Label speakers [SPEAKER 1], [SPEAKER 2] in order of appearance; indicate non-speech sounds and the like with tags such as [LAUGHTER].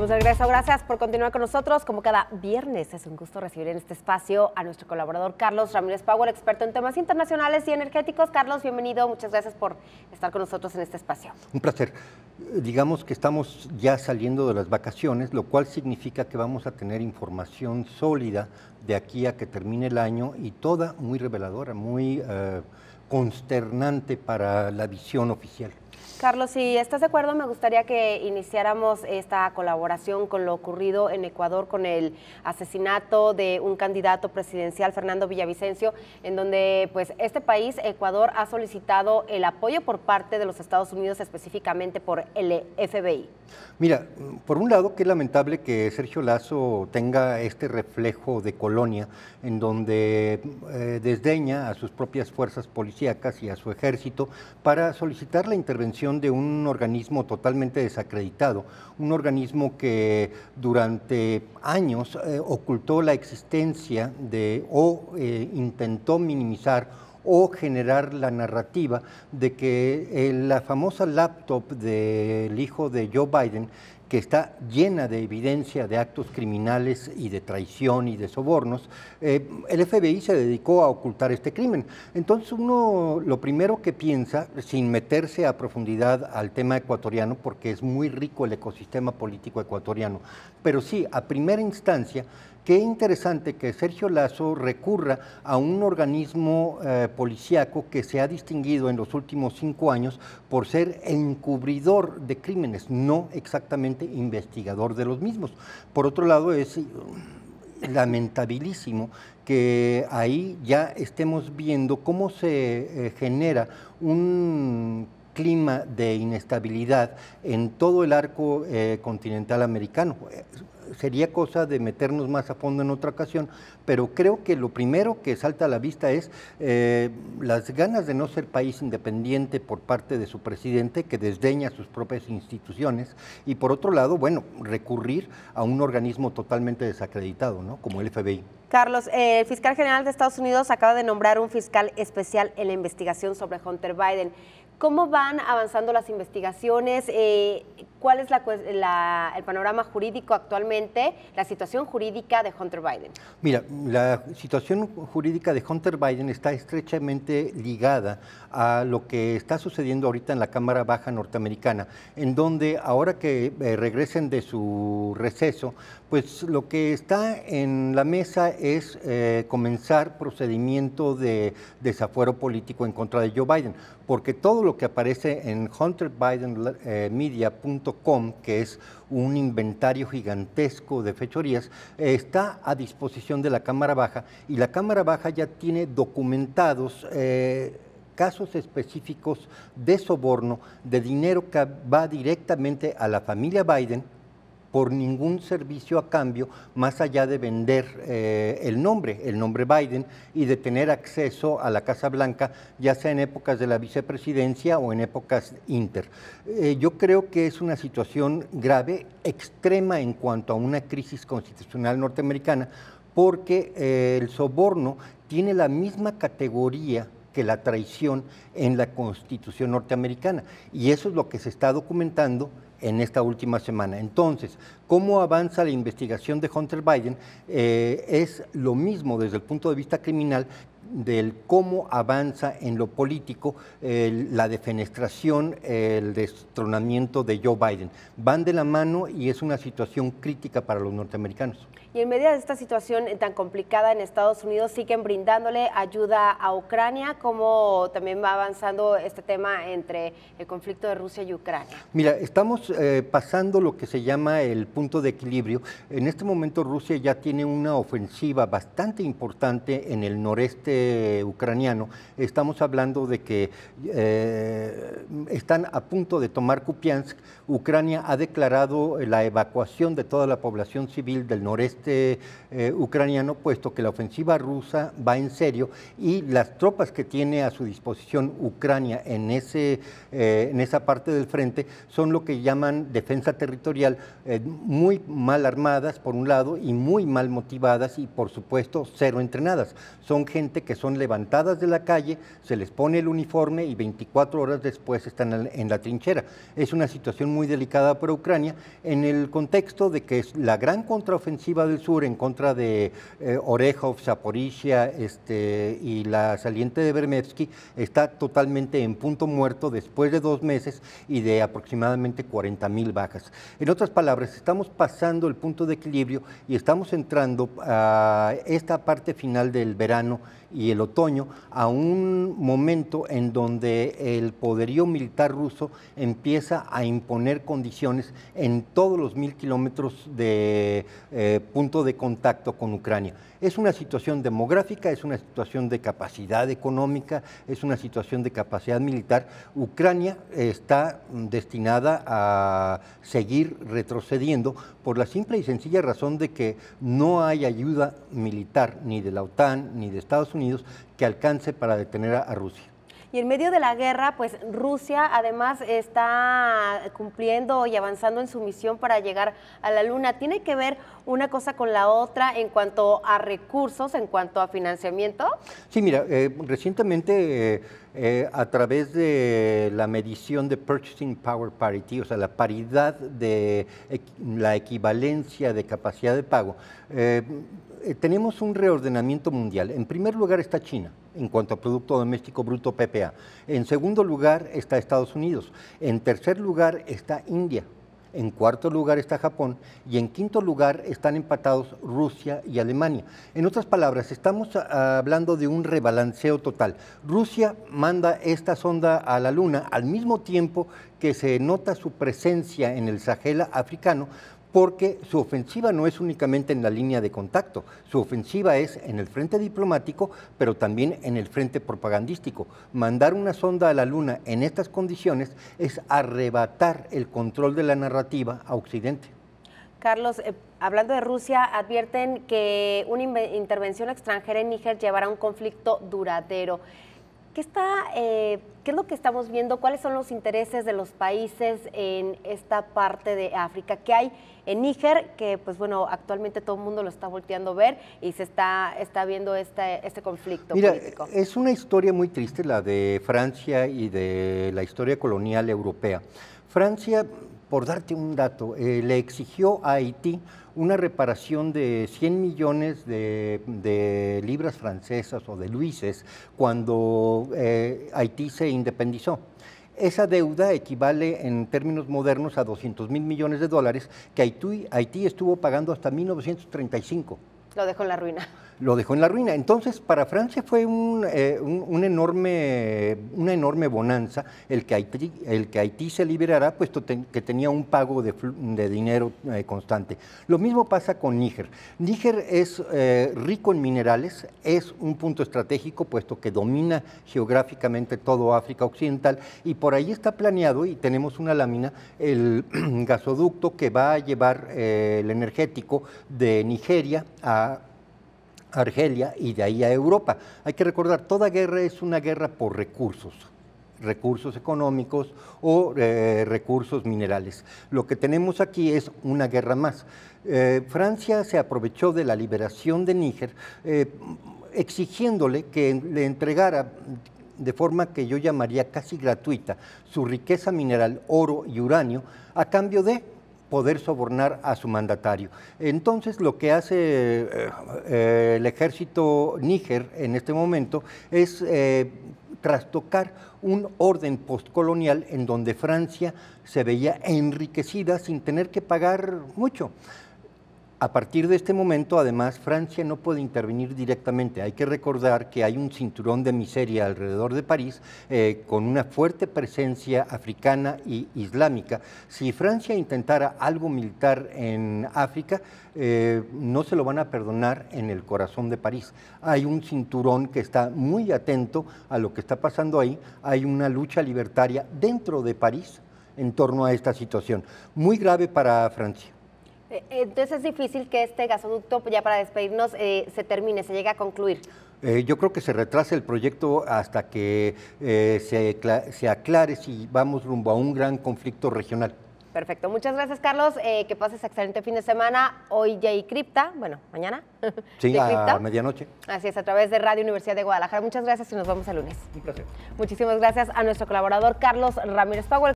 [SPEAKER 1] Estamos de regreso. Gracias por continuar con nosotros. Como cada viernes, es un gusto recibir en este espacio a nuestro colaborador Carlos Ramírez Power, experto en temas internacionales y energéticos. Carlos, bienvenido. Muchas gracias por estar con nosotros en este espacio.
[SPEAKER 2] Un placer. Digamos que estamos ya saliendo de las vacaciones, lo cual significa que vamos a tener información sólida de aquí a que termine el año y toda muy reveladora, muy eh, consternante para la visión oficial.
[SPEAKER 1] Carlos, si estás de acuerdo, me gustaría que iniciáramos esta colaboración con lo ocurrido en Ecuador con el asesinato de un candidato presidencial, Fernando Villavicencio, en donde pues este país, Ecuador, ha solicitado el apoyo por parte de los Estados Unidos, específicamente por el FBI.
[SPEAKER 2] Mira, por un lado, qué lamentable que Sergio Lazo tenga este reflejo de colonia, en donde eh, desdeña a sus propias fuerzas policíacas y a su ejército para solicitar la intervención de un organismo totalmente desacreditado, un organismo que durante años eh, ocultó la existencia de o eh, intentó minimizar o generar la narrativa de que eh, la famosa laptop del hijo de Joe Biden que está llena de evidencia de actos criminales y de traición y de sobornos, eh, el FBI se dedicó a ocultar este crimen. Entonces uno lo primero que piensa, sin meterse a profundidad al tema ecuatoriano, porque es muy rico el ecosistema político ecuatoriano, pero sí, a primera instancia, qué interesante que Sergio Lazo recurra a un organismo eh, policíaco que se ha distinguido en los últimos cinco años por ser encubridor de crímenes, no exactamente investigador de los mismos. Por otro lado, es lamentabilísimo que ahí ya estemos viendo cómo se eh, genera un clima de inestabilidad en todo el arco eh, continental americano. Sería cosa de meternos más a fondo en otra ocasión, pero creo que lo primero que salta a la vista es eh, las ganas de no ser país independiente por parte de su presidente, que desdeña sus propias instituciones, y por otro lado, bueno, recurrir a un organismo totalmente desacreditado, ¿no? Como el FBI.
[SPEAKER 1] Carlos, eh, el fiscal general de Estados Unidos acaba de nombrar un fiscal especial en la investigación sobre Hunter Biden. ¿Cómo van avanzando las investigaciones? Eh, ¿Cuál es el panorama jurídico actualmente, la situación jurídica de Hunter Biden?
[SPEAKER 2] Mira, la situación jurídica de Hunter Biden está estrechamente ligada a lo que está sucediendo ahorita en la Cámara Baja norteamericana, en donde ahora que eh, regresen de su receso, pues lo que está en la mesa es eh, comenzar procedimiento de desafuero político en contra de Joe Biden, porque todo lo que aparece en hunterbidenmedia.com, que es un inventario gigantesco de fechorías, está a disposición de la Cámara Baja y la Cámara Baja ya tiene documentados... Eh, casos específicos de soborno, de dinero que va directamente a la familia Biden, por ningún servicio a cambio más allá de vender eh, el nombre, el nombre Biden, y de tener acceso a la Casa Blanca, ya sea en épocas de la vicepresidencia o en épocas inter. Eh, yo creo que es una situación grave, extrema en cuanto a una crisis constitucional norteamericana, porque eh, el soborno tiene la misma categoría que la traición en la Constitución norteamericana. Y eso es lo que se está documentando en esta última semana. Entonces, cómo avanza la investigación de Hunter Biden eh, es lo mismo desde el punto de vista criminal del cómo avanza en lo político la defenestración, el destronamiento de Joe Biden. Van de la mano y es una situación crítica para los norteamericanos.
[SPEAKER 1] Y en medio de esta situación tan complicada en Estados Unidos, siguen brindándole ayuda a Ucrania, ¿Cómo también va avanzando este tema entre el conflicto de Rusia y Ucrania.
[SPEAKER 2] Mira, estamos eh, pasando lo que se llama el punto de equilibrio. En este momento Rusia ya tiene una ofensiva bastante importante en el noreste eh, ucraniano, estamos hablando de que eh, están a punto de tomar Kupiansk. Ucrania ha declarado la evacuación de toda la población civil del noreste eh, ucraniano, puesto que la ofensiva rusa va en serio y las tropas que tiene a su disposición Ucrania en, ese, en esa parte del frente son lo que llaman defensa territorial, muy mal armadas por un lado y muy mal motivadas y por supuesto cero entrenadas. Son gente que que son levantadas de la calle, se les pone el uniforme y 24 horas después están en la trinchera. Es una situación muy delicada para Ucrania en el contexto de que la gran contraofensiva del sur en contra de eh, Orejov, Zaporizhia este, y la saliente de Bermevsky está totalmente en punto muerto después de dos meses y de aproximadamente 40 mil bajas. En otras palabras, estamos pasando el punto de equilibrio y estamos entrando a esta parte final del verano y el otoño a un momento en donde el poderío militar ruso empieza a imponer condiciones en todos los mil kilómetros de eh, punto de contacto con Ucrania. Es una situación demográfica, es una situación de capacidad económica, es una situación de capacidad militar. Ucrania está destinada a seguir retrocediendo por la simple y sencilla razón de que no hay ayuda militar ni de la OTAN ni de Estados Unidos que alcance para detener a Rusia.
[SPEAKER 1] Y en medio de la guerra, pues Rusia además está cumpliendo y avanzando en su misión para llegar a la Luna. ¿Tiene que ver una cosa con la otra en cuanto a recursos, en cuanto a financiamiento?
[SPEAKER 2] Sí, mira, eh, recientemente... Eh, eh, a través de la medición de Purchasing Power Parity, o sea, la paridad de la equivalencia de capacidad de pago, eh, eh, tenemos un reordenamiento mundial. En primer lugar está China en cuanto a Producto Doméstico Bruto PPA. En segundo lugar está Estados Unidos. En tercer lugar está India en cuarto lugar está Japón y en quinto lugar están empatados Rusia y Alemania. En otras palabras, estamos hablando de un rebalanceo total. Rusia manda esta sonda a la Luna al mismo tiempo que se nota su presencia en el Sahel africano, porque su ofensiva no es únicamente en la línea de contacto, su ofensiva es en el frente diplomático, pero también en el frente propagandístico. Mandar una sonda a la Luna en estas condiciones es arrebatar el control de la narrativa a Occidente.
[SPEAKER 1] Carlos, eh, hablando de Rusia, advierten que una intervención extranjera en Níger llevará a un conflicto duradero. ¿Qué, está, eh, ¿Qué es lo que estamos viendo? ¿Cuáles son los intereses de los países en esta parte de África? ¿Qué hay en Níger? Que, pues bueno, actualmente todo el mundo lo está volteando a ver y se está, está viendo este, este conflicto Mira, Es
[SPEAKER 2] una historia muy triste la de Francia y de la historia colonial europea. Francia por darte un dato, eh, le exigió a Haití una reparación de 100 millones de, libras francesas o de luises cuando eh, Haití se independizó. Esa deuda equivale en términos modernos a 200 mil millones de dólares que Haití, Haití estuvo pagando hasta 1935.
[SPEAKER 1] Lo dejó en la ruina
[SPEAKER 2] lo dejó en la ruina. Entonces, para Francia fue eh, un, enorme, una enorme bonanza el que Haití, el que Haití se liberara, puesto que tenía un pago de, de dinero eh, constante. Lo mismo pasa con Níger. Níger es eh, rico en minerales, es un punto estratégico, puesto que domina geográficamente todo África Occidental, y por ahí está planeado, y tenemos una lámina, el [CLEARS THROAT] gasoducto que va a llevar el energético de Nigeria a Argelia y de ahí a Europa. Hay que recordar, toda guerra es una guerra por recursos recursos económicos o eh, recursos minerales. Lo que tenemos aquí es una guerra más. Eh, Francia se aprovechó de la liberación de Níger eh, exigiéndole que le entregara de forma que yo llamaría casi gratuita su riqueza mineral, oro y uranio, a cambio de poder sobornar a su mandatario. Entonces, lo que hace eh, eh, el ejército níger en este momento es eh, trastocar un orden postcolonial en donde Francia se veía enriquecida sin tener que pagar mucho. A partir de este momento, además, Francia no puede intervenir directamente. Hay que recordar que hay un cinturón de miseria alrededor de París eh, con una fuerte presencia africana y islámica. Si Francia intentara algo militar en África, eh, no se lo van a perdonar en el corazón de París. Hay un cinturón que está muy atento a lo que está pasando ahí. Hay una lucha libertaria dentro de París en torno a esta situación. Muy grave para Francia.
[SPEAKER 1] Eh, entonces es difícil que este gasoducto, pues, ya para despedirnos, eh, se termine, se llegue a concluir.
[SPEAKER 2] Eh, yo creo que se retrasa el proyecto hasta que se, aclare si vamos rumbo a un gran conflicto regional.
[SPEAKER 1] Perfecto, muchas gracias Carlos, que pases excelente fin de semana. Hoy ya y cripta, bueno, mañana. Sí, [LAUGHS] a medianoche. Así es, a través de Radio Universidad de Guadalajara. Muchas gracias y nos vemos el lunes. Un placer. Muchísimas gracias a nuestro colaborador Carlos Ramírez Pagua.